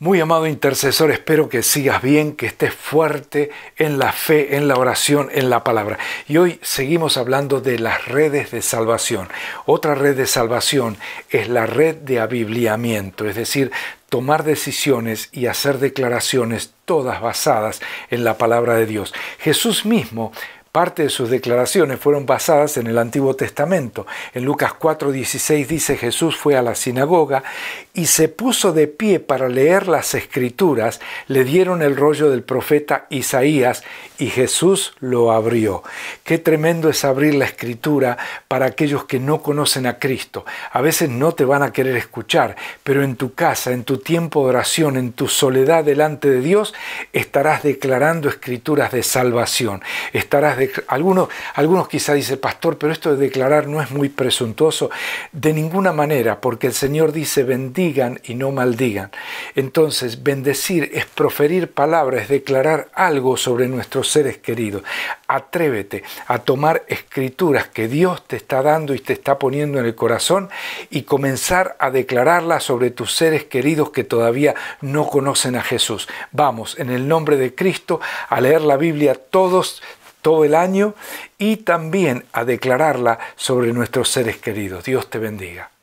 Muy amado intercesor, espero que sigas bien, que estés fuerte en la fe, en la oración, en la palabra. Y hoy seguimos hablando de las redes de salvación. Otra red de salvación es la red de abibliamiento, es decir, tomar decisiones y hacer declaraciones todas basadas en la palabra de Dios. Jesús mismo Parte de sus declaraciones fueron basadas en el Antiguo Testamento. En Lucas 4:16 dice Jesús fue a la sinagoga y se puso de pie para leer las escrituras. Le dieron el rollo del profeta Isaías y Jesús lo abrió. Qué tremendo es abrir la escritura para aquellos que no conocen a Cristo. A veces no te van a querer escuchar, pero en tu casa, en tu tiempo de oración, en tu soledad delante de Dios, estarás declarando escrituras de salvación. Estarás algunos, algunos quizá dicen, pastor, pero esto de declarar no es muy presuntuoso. De ninguna manera, porque el Señor dice, bendigan y no maldigan. Entonces, bendecir es proferir palabras, es declarar algo sobre nuestros seres queridos. Atrévete a tomar escrituras que Dios te está dando y te está poniendo en el corazón y comenzar a declararlas sobre tus seres queridos que todavía no conocen a Jesús. Vamos, en el nombre de Cristo, a leer la Biblia todos todo el año y también a declararla sobre nuestros seres queridos. Dios te bendiga.